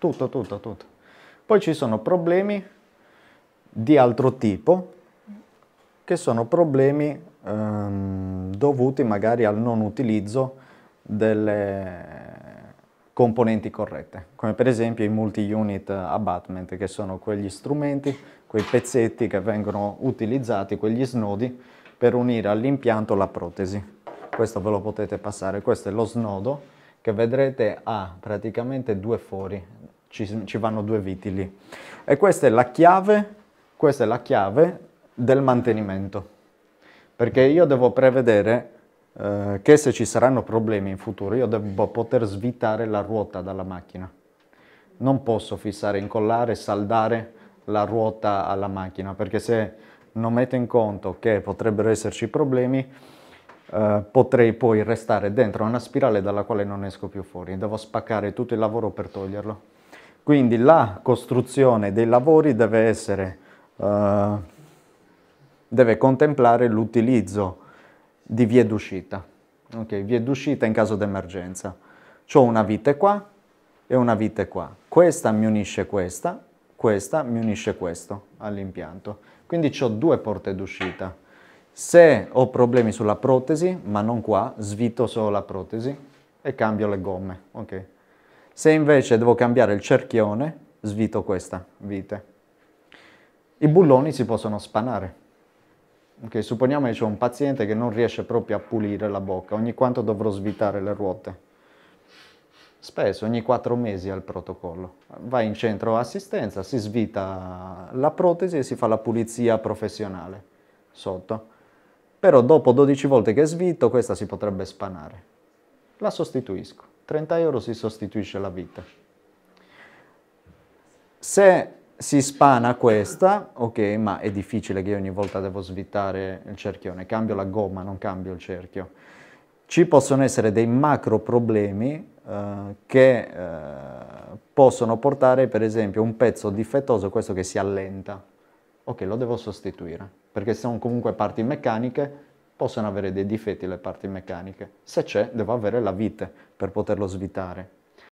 tutto, tutto, tutto. Poi ci sono problemi di altro tipo, che sono problemi ehm, dovuti magari al non utilizzo delle componenti corrette, come per esempio i multi-unit abutment, che sono quegli strumenti, quei pezzetti che vengono utilizzati, quegli snodi, per unire all'impianto la protesi. Questo ve lo potete passare, questo è lo snodo che vedrete ha praticamente due fori, ci, ci vanno due viti lì. E questa è la chiave, questa è la chiave del mantenimento, perché io devo prevedere eh, che se ci saranno problemi in futuro io devo poter svitare la ruota dalla macchina. Non posso fissare, incollare, saldare la ruota alla macchina, perché se non metto in conto che potrebbero esserci problemi, eh, potrei poi restare dentro una spirale dalla quale non esco più fuori. Devo spaccare tutto il lavoro per toglierlo. Quindi la costruzione dei lavori deve, essere, eh, deve contemplare l'utilizzo di vie d'uscita, ok vie d'uscita in caso d'emergenza. Ho una vite qua e una vite qua. Questa mi unisce questa, questa mi unisce questo all'impianto. Quindi ho due porte d'uscita. Se ho problemi sulla protesi, ma non qua, svito solo la protesi e cambio le gomme. ok se invece devo cambiare il cerchione, svito questa vite. I bulloni si possono spanare. Okay, supponiamo che c'è un paziente che non riesce proprio a pulire la bocca, ogni quanto dovrò svitare le ruote. Spesso, ogni quattro mesi al protocollo. Vai in centro assistenza, si svita la protesi e si fa la pulizia professionale sotto. Però dopo 12 volte che svito questa si potrebbe spanare. La sostituisco. 30 euro si sostituisce la vita. Se si spana questa, ok, ma è difficile che io ogni volta devo svitare il cerchione, cambio la gomma, non cambio il cerchio. Ci possono essere dei macro problemi eh, che eh, possono portare per esempio un pezzo difettoso, questo che si allenta, ok, lo devo sostituire, perché sono comunque parti meccaniche possono avere dei difetti le parti meccaniche. Se c'è, devo avere la vite per poterlo svitare.